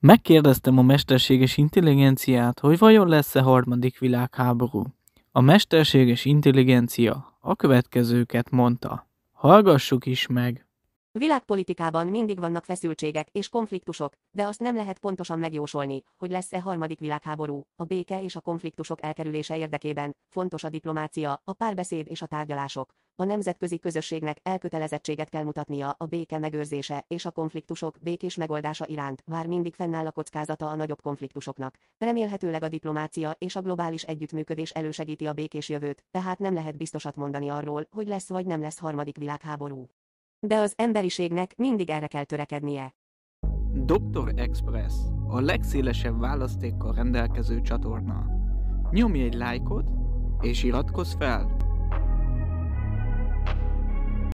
Megkérdeztem a mesterséges intelligenciát, hogy vajon lesz-e harmadik világháború. A mesterséges intelligencia a következőket mondta. Hallgassuk is meg! Világpolitikában mindig vannak feszültségek és konfliktusok, de azt nem lehet pontosan megjósolni, hogy lesz-e harmadik világháború. A béke és a konfliktusok elkerülése érdekében fontos a diplomácia, a párbeszéd és a tárgyalások, a nemzetközi közösségnek elkötelezettséget kell mutatnia a béke megőrzése és a konfliktusok békés megoldása iránt, bár mindig fennáll a kockázata a nagyobb konfliktusoknak. Remélhetőleg a diplomácia és a globális együttműködés elősegíti a békés jövőt, tehát nem lehet biztosat mondani arról, hogy lesz vagy nem lesz harmadik világháború. De az emberiségnek mindig erre kell törekednie. Dr. Express, a legszélesebb választékkal rendelkező csatorna. Nyomj egy lájkot, és iratkozz fel!